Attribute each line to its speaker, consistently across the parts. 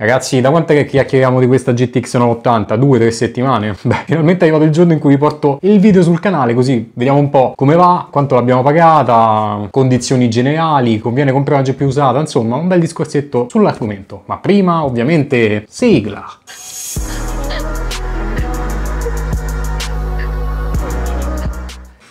Speaker 1: Ragazzi, da quant'è che chiacchieriamo di questa GTX 980? Due, tre settimane? Beh, finalmente è arrivato il giorno in cui vi porto il video sul canale, così vediamo un po' come va, quanto l'abbiamo pagata, condizioni generali, conviene comprare una GPU usata, insomma, un bel discorsetto sull'argomento. Ma prima, ovviamente, sigla!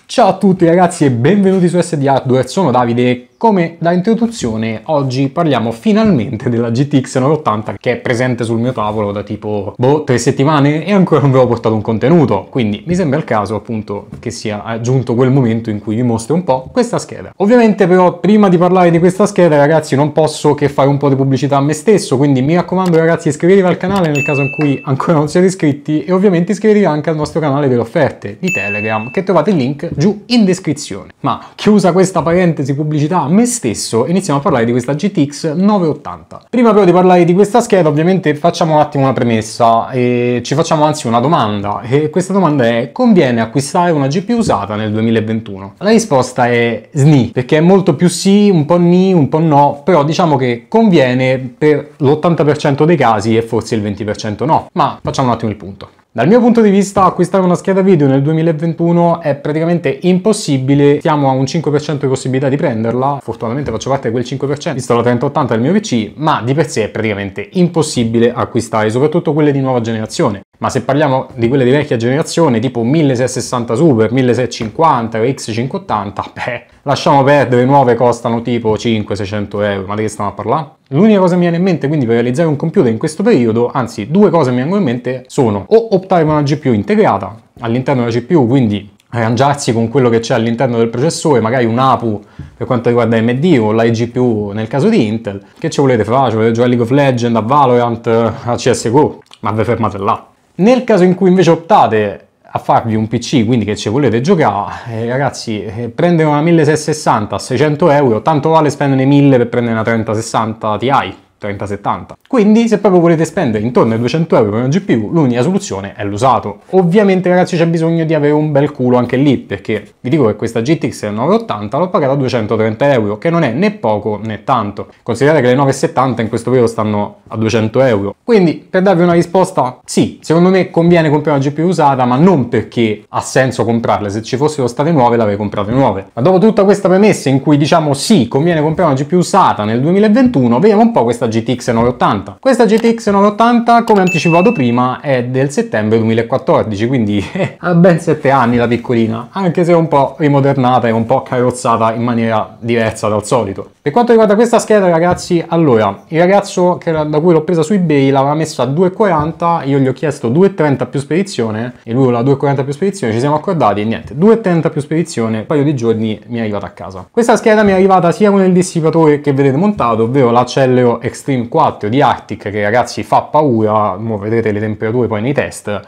Speaker 1: Ciao a tutti ragazzi e benvenuti su SD Hardware, sono Davide come da introduzione, oggi parliamo finalmente della GTX 980 che è presente sul mio tavolo da tipo, boh, tre settimane e ancora non vi ho portato un contenuto. Quindi mi sembra il caso appunto che sia giunto quel momento in cui vi mostro un po' questa scheda. Ovviamente però prima di parlare di questa scheda ragazzi non posso che fare un po' di pubblicità a me stesso, quindi mi raccomando ragazzi iscrivetevi al canale nel caso in cui ancora non siete iscritti e ovviamente iscrivetevi anche al nostro canale delle offerte di Telegram che trovate il link giù in descrizione. Ma chiusa questa parentesi pubblicità me stesso iniziamo a parlare di questa GTX 980. Prima però di parlare di questa scheda ovviamente facciamo un attimo una premessa e ci facciamo anzi una domanda e questa domanda è conviene acquistare una GPU usata nel 2021? La risposta è sni perché è molto più sì, un po' ni, un po' no, però diciamo che conviene per l'80% dei casi e forse il 20% no, ma facciamo un attimo il punto. Dal mio punto di vista acquistare una scheda video nel 2021 è praticamente impossibile, siamo a un 5% di possibilità di prenderla, fortunatamente faccio parte di quel 5% visto la 3080 del mio PC, ma di per sé è praticamente impossibile acquistare, soprattutto quelle di nuova generazione ma se parliamo di quelle di vecchia generazione tipo 1660 Super, 1650 o X580, beh, lasciamo perdere, nuove costano tipo 500-600 euro, ma di che stiamo a parlare? L'unica cosa che mi viene in mente quindi per realizzare un computer in questo periodo, anzi due cose mi vengono in mente, sono o optare per una GPU integrata all'interno della CPU, quindi arrangiarsi con quello che c'è all'interno del processore, magari un APU per quanto riguarda AMD o la IGPU nel caso di Intel, che ci volete fare? Ci volete giocare League of Legends, a Valorant, a CSGO? Ma vi fermate là. Nel caso in cui invece optate a farvi un PC, quindi che ci volete giocare, eh, ragazzi, eh, prendere una 1660 a 600 euro, tanto vale spendere 1000 per prendere una 3060 Ti. 3070. Quindi se proprio volete spendere intorno ai 200 euro per una GPU l'unica soluzione è l'usato. Ovviamente ragazzi c'è bisogno di avere un bel culo anche lì perché vi dico che questa GTX 980 l'ho pagata 230 euro che non è né poco né tanto. Considerate che le 970 in questo periodo stanno a 200 euro. Quindi per darvi una risposta sì, secondo me conviene comprare una GPU usata ma non perché ha senso comprarle, se ci fossero state nuove l'avrei comprate nuove. Ma dopo tutta questa premessa in cui diciamo sì conviene comprare una GPU usata nel 2021 vediamo un po' questa GTX 980. Questa GTX 980, come anticipato prima, è del settembre 2014, quindi ha ben 7 anni la piccolina, anche se è un po' rimodernata e un po' carrozzata in maniera diversa dal solito. Per quanto riguarda questa scheda, ragazzi, allora, il ragazzo che, da cui l'ho presa su eBay l'aveva messa a 2,40, io gli ho chiesto 2,30 più spedizione e lui la 2,40 più spedizione, ci siamo accordati e niente, 2,30 più spedizione, un paio di giorni mi è arrivata a casa. Questa scheda mi è arrivata sia con il dissipatore che vedete montato, ovvero l'accelero X Extreme 4 di Arctic che ragazzi fa paura, vedrete le temperature poi nei test,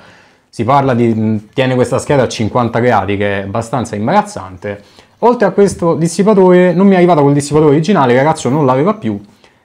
Speaker 1: si parla di tiene questa scheda a 50 gradi che è abbastanza imbarazzante. Oltre a questo dissipatore non mi è arrivato col dissipatore originale, il ragazzo non l'aveva più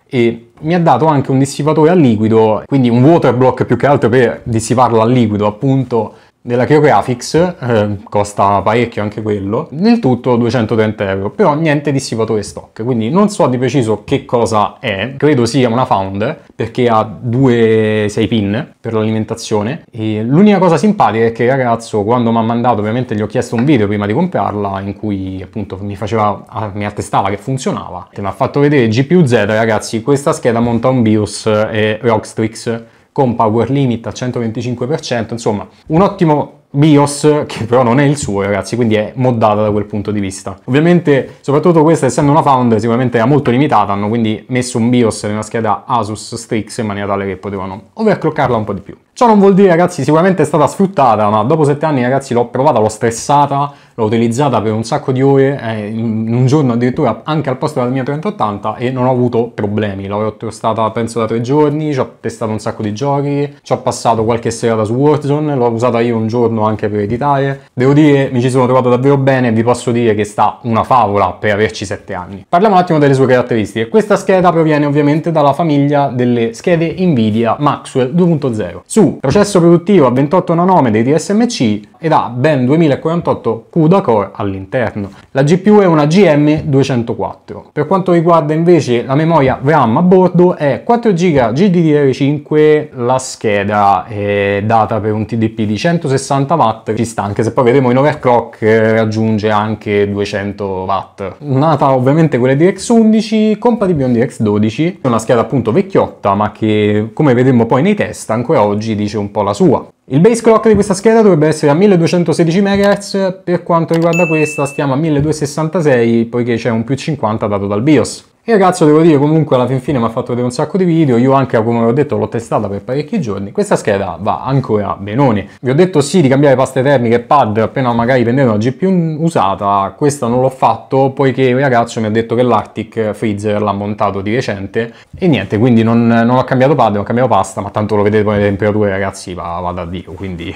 Speaker 1: e mi ha dato anche un dissipatore a liquido, quindi un water block più che altro per dissiparlo a liquido appunto della Creographics, eh, costa parecchio anche quello, nel tutto 230 euro, però niente dissivatore stock, quindi non so di preciso che cosa è, credo sia una Found, perché ha due 6 pin per l'alimentazione e l'unica cosa simpatica è che il ragazzo quando mi ha mandato ovviamente gli ho chiesto un video prima di comprarla in cui appunto mi faceva, ah, mi attestava che funzionava, mi ha fatto vedere GPU Z ragazzi, questa scheda monta un BIOS e eh, Rockstrix con power limit al 125%, insomma un ottimo BIOS che però non è il suo ragazzi quindi è moddata da quel punto di vista ovviamente soprattutto questa essendo una Found, sicuramente era molto limitata hanno quindi messo un BIOS nella scheda Asus Strix in maniera tale che potevano overclockarla un po' di più ciò non vuol dire ragazzi sicuramente è stata sfruttata ma dopo 7 anni ragazzi l'ho provata l'ho stressata l'ho utilizzata per un sacco di ore, eh, in un giorno addirittura anche al posto della mia 3080 e non ho avuto problemi, L'ho testata penso da tre giorni, ci ho testato un sacco di giochi, ci ho passato qualche serata su Warzone, l'ho usata io un giorno anche per editare, devo dire mi ci sono trovato davvero bene e vi posso dire che sta una favola per averci 7 anni. Parliamo un attimo delle sue caratteristiche, questa scheda proviene ovviamente dalla famiglia delle schede Nvidia Maxwell 2.0 su processo produttivo a 28 nanometri di SMC ed ha ben 2048 QD CUDA-core all'interno. La GPU è una GM204. Per quanto riguarda invece la memoria RAM a bordo è 4 GB GDDR5 la scheda è eh, data per un TDP di 160 watt ci sta anche se poi vedremo in overclock eh, raggiunge anche 200 watt. Nata ovviamente con di x 11 compatibile con di x 12 è una scheda appunto vecchiotta ma che come vedremo poi nei test ancora oggi dice un po' la sua. Il base clock di questa scheda dovrebbe essere a 1216 MHz, per quanto riguarda questa stiamo a 1266 poiché c'è un più 50 dato dal BIOS. Il ragazzo devo dire comunque alla fin fine mi ha fatto vedere un sacco di video, io anche come ho detto l'ho testata per parecchi giorni, questa scheda va ancora benone. Vi ho detto sì di cambiare paste termiche e pad appena magari prendete una GPU usata, questa non l'ho fatto poiché il ragazzo mi ha detto che l'Arctic Freezer l'ha montato di recente e niente, quindi non, non ho cambiato pad, non ho cambiato pasta, ma tanto lo vedete poi le temperature ragazzi va, va da Dio, quindi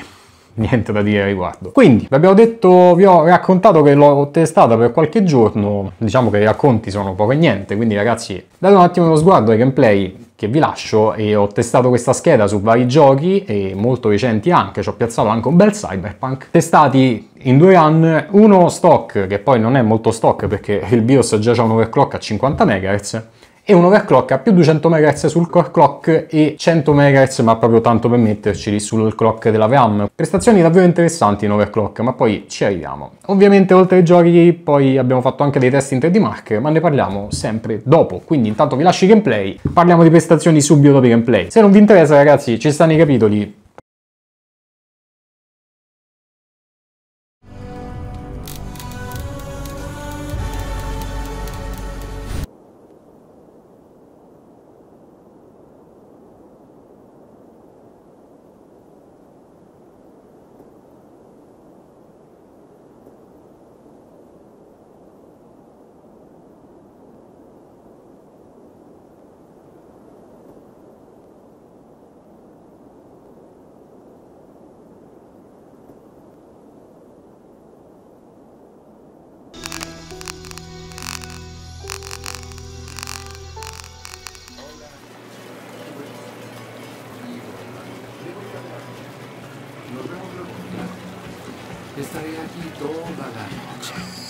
Speaker 1: niente da dire a riguardo. Quindi, vi abbiamo detto, vi ho raccontato che l'ho testata per qualche giorno, diciamo che i racconti sono poco e niente, quindi ragazzi, date un attimo uno sguardo ai gameplay che vi lascio e ho testato questa scheda su vari giochi e molto recenti anche, ci ho piazzato anche un bel cyberpunk, testati in due run, uno stock che poi non è molto stock perché il BIOS già c'è un overclock a 50 MHz e un overclock a più 200 MHz sul core clock e 100 MHz ma proprio tanto per metterci sul clock della VRAM. Prestazioni davvero interessanti in overclock ma poi ci arriviamo. Ovviamente oltre ai giochi poi abbiamo fatto anche dei test in 3D Mark ma ne parliamo sempre dopo quindi intanto vi lascio i gameplay, parliamo di prestazioni subito dopo i gameplay. Se non vi interessa ragazzi ci stanno i capitoli され焼き動画が。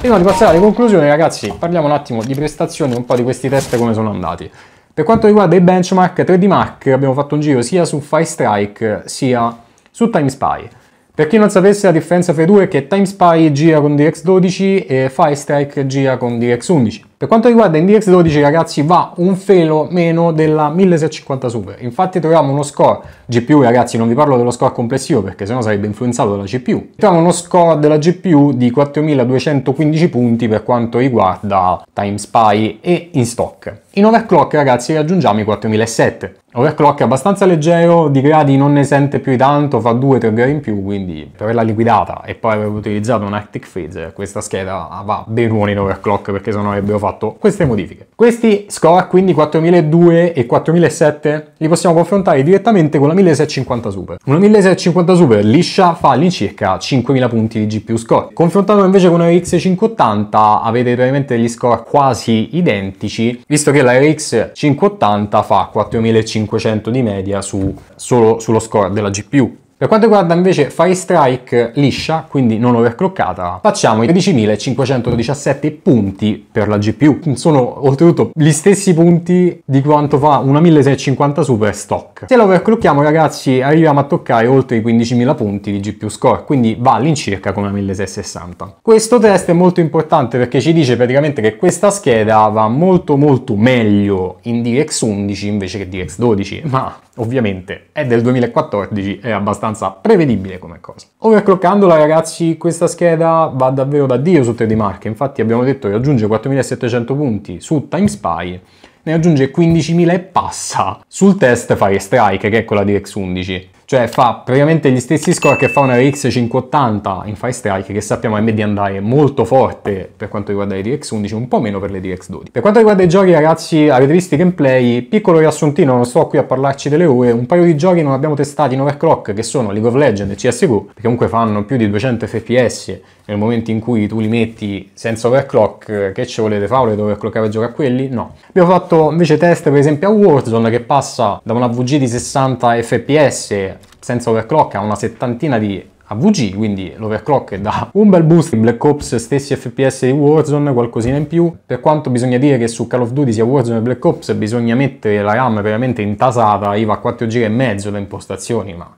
Speaker 1: Prima di passare alle conclusioni ragazzi parliamo un attimo di prestazioni un po' di questi test come sono andati. Per quanto riguarda i benchmark 3D Mark, abbiamo fatto un giro sia su Firestrike sia su TimeSpy. Per chi non sapesse la differenza fra i due è che TimeSpy gira con dx 12 e Firestrike gira con dx 11. Per quanto riguarda Index 12 ragazzi va un felo meno della 1650 Super, infatti troviamo uno score GPU ragazzi non vi parlo dello score complessivo perché sennò sarebbe influenzato dalla CPU, troviamo uno score della GPU di 4215 punti per quanto riguarda Time Spy e in stock. In overclock ragazzi raggiungiamo i 4007, Overclock è abbastanza leggero, di gradi non ne sente più di tanto, fa 2-3 gradi in più, quindi per averla liquidata e poi aver utilizzato un Arctic Phase, questa scheda va benone in overclock perché sennò avrebbero fatto fatto queste modifiche. Questi score, quindi 4002 e 4007, li possiamo confrontare direttamente con la 1650 Super. Una 1650 Super liscia fa all'incirca 5000 punti di GPU score. Confrontato invece con una RX 580 avete veramente degli score quasi identici, visto che la RX 580 fa 4500 di media su, solo sullo score della GPU. Per quanto riguarda invece Fire Strike liscia, quindi non overclockata, facciamo i 13517 punti per la GPU. Sono oltretutto gli stessi punti di quanto fa una 1650 Super stock. Se la overclockiamo ragazzi arriviamo a toccare oltre i 15.000 punti di GPU score, quindi va all'incirca come una 1660. Questo test è molto importante perché ci dice praticamente che questa scheda va molto molto meglio in DX11 invece che DX12, ma ovviamente è del 2014, è abbastanza abbastanza prevedibile come cosa. Overclockandola ragazzi questa scheda va davvero da Dio su 3D Mark, infatti abbiamo detto che raggiunge 4700 punti su TimeSpy ne aggiunge 15.000 e passa sul test Fire Strike che è quella di DX11 cioè fa praticamente gli stessi score che fa una RX 580 in Firestrike che sappiamo è di andare molto forte per quanto riguarda le DX 11 un po' meno per le DX 12 per quanto riguarda i giochi ragazzi avete visto i gameplay piccolo riassuntino non sto qui a parlarci delle ore un paio di giochi non abbiamo testati in overclock che sono League of Legends e CSGO che comunque fanno più di 200 fps nel momento in cui tu li metti senza overclock che ci volete fare volete overclockare il gioco a quelli? no abbiamo fatto invece test per esempio a Warzone che passa da una VG di 60 fps senza overclock a una settantina di AVG, quindi l'overclock dà un bel boost, Black Ops stessi FPS di Warzone, qualcosina in più. Per quanto bisogna dire che su Call of Duty sia Warzone e Black Ops bisogna mettere la RAM veramente intasata, IVA a 4 GB e mezzo le impostazioni, ma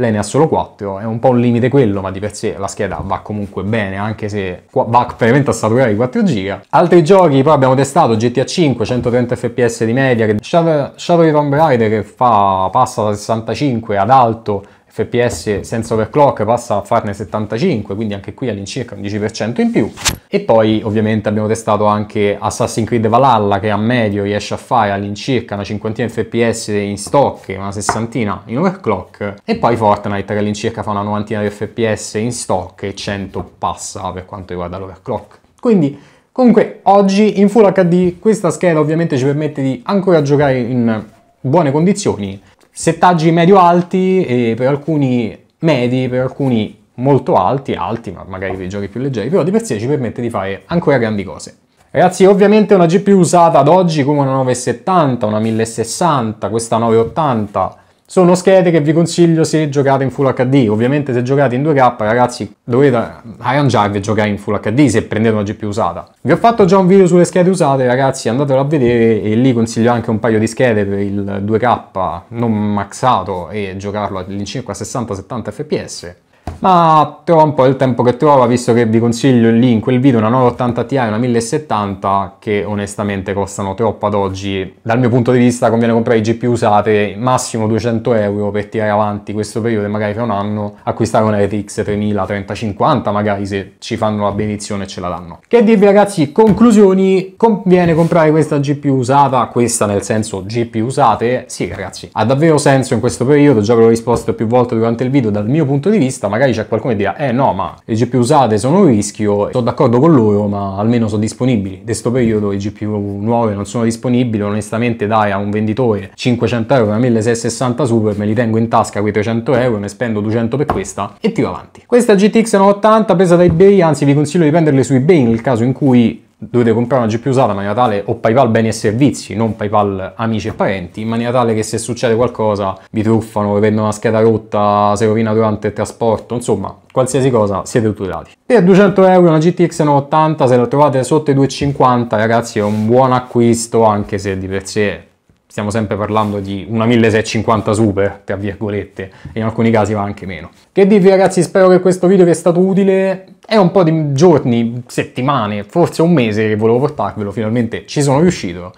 Speaker 1: lei ne ha solo 4, è un po' un limite quello, ma di per sé la scheda va comunque bene, anche se va veramente a saturare i 4 giga. Altri giochi poi abbiamo testato, GTA 5, 130 fps di media, Shadow, Shadow Tomb Raider che fa, passa da 65 ad alto, fps senza overclock passa a farne 75 quindi anche qui all'incirca un 10% in più e poi ovviamente abbiamo testato anche Assassin's Creed Valhalla che a medio riesce a fare all'incirca una cinquantina fps in stock e una sessantina in overclock e poi Fortnite che all'incirca fa una novantina di fps in stock e 100 passa per quanto riguarda l'overclock quindi comunque oggi in Full HD questa scheda ovviamente ci permette di ancora giocare in buone condizioni settaggi medio-alti e per alcuni medi, per alcuni molto alti, alti ma magari per i giochi più leggeri, però di per sé ci permette di fare ancora grandi cose. Ragazzi, ovviamente una GPU usata ad oggi come una 970, una 1060, questa 980 sono schede che vi consiglio se giocate in Full HD, ovviamente se giocate in 2K ragazzi dovete arrangiarvi a giocare in Full HD se prendete una GPU usata. Vi ho fatto già un video sulle schede usate ragazzi, andatelo a vedere e lì consiglio anche un paio di schede per il 2K non maxato e giocarlo all'incirca a 60-70 fps ma trova un po' il tempo che trova visto che vi consiglio lì in quel video una 980 Ti e una 1070 che onestamente costano troppo ad oggi dal mio punto di vista conviene comprare GPU usate massimo 200 euro per tirare avanti questo periodo e magari fra un anno acquistare una RTX 3000 3050 magari se ci fanno la benedizione e ce la danno che dirvi ragazzi conclusioni conviene comprare questa GPU usata questa nel senso GPU usate sì ragazzi ha davvero senso in questo periodo già ve l'ho risposto più volte durante il video dal mio punto di vista magari magari c'è qualcuno che dirà eh no ma le GPU usate sono un rischio, sono d'accordo con loro ma almeno sono disponibili. In questo periodo le GPU nuove non sono disponibili, onestamente dai a un venditore 500 euro una 1660 Super me li tengo in tasca quei 300 euro, ne spendo 200 per questa e tiro avanti. Questa GTX 980 presa da eBay, anzi vi consiglio di prenderle su eBay nel caso in cui dovete comprare una GPU usata in maniera tale o PayPal beni e servizi, non PayPal amici e parenti, in maniera tale che se succede qualcosa vi truffano, vi prendono una scheda rotta, si rovina durante il trasporto, insomma, qualsiasi cosa siete tutelati. Per 200 euro una GTX 980, se la trovate sotto i 250, ragazzi, è un buon acquisto anche se di per sé stiamo sempre parlando di una 1650 super, tra virgolette, e in alcuni casi va anche meno. Che dirvi ragazzi, spero che questo video vi è stato utile, è un po' di giorni, settimane, forse un mese che volevo portarvelo, finalmente ci sono riuscito.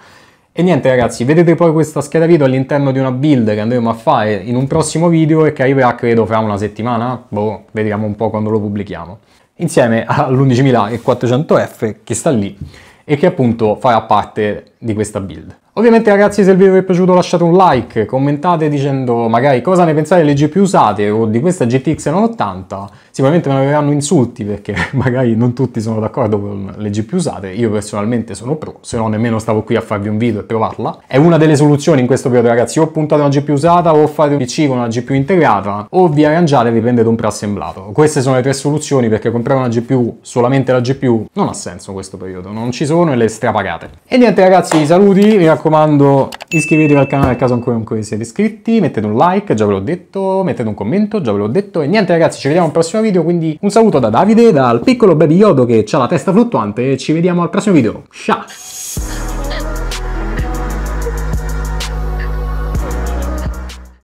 Speaker 1: E niente ragazzi, vedete poi questa scheda video all'interno di una build che andremo a fare in un prossimo video e che arriverà credo fra una settimana, boh, vediamo un po' quando lo pubblichiamo. Insieme all'11400F che sta lì e che appunto farà parte di questa build. Ovviamente ragazzi se il video vi è piaciuto lasciate un like, commentate dicendo magari cosa ne pensate delle GPU usate o di questa GTX 980, sicuramente non arriveranno insulti perché magari non tutti sono d'accordo con le GPU usate, io personalmente sono pro, se no nemmeno stavo qui a farvi un video e provarla. È una delle soluzioni in questo periodo ragazzi, o puntate una GPU usata o fate un PC con una GPU integrata o vi arrangiate e vi prendete un preassemblato. Queste sono le tre soluzioni perché comprare una GPU, solamente la GPU, non ha senso in questo periodo, non ci sono e le strapagate. E niente ragazzi, saluti, vi raccomando raccomando iscrivetevi al canale nel caso ancora non siete iscritti, mettete un like, già ve l'ho detto, mettete un commento, già ve l'ho detto e niente ragazzi ci vediamo al prossimo video quindi un saluto da Davide, dal piccolo baby Yodo che ha la testa fluttuante e ci vediamo al prossimo video, ciao!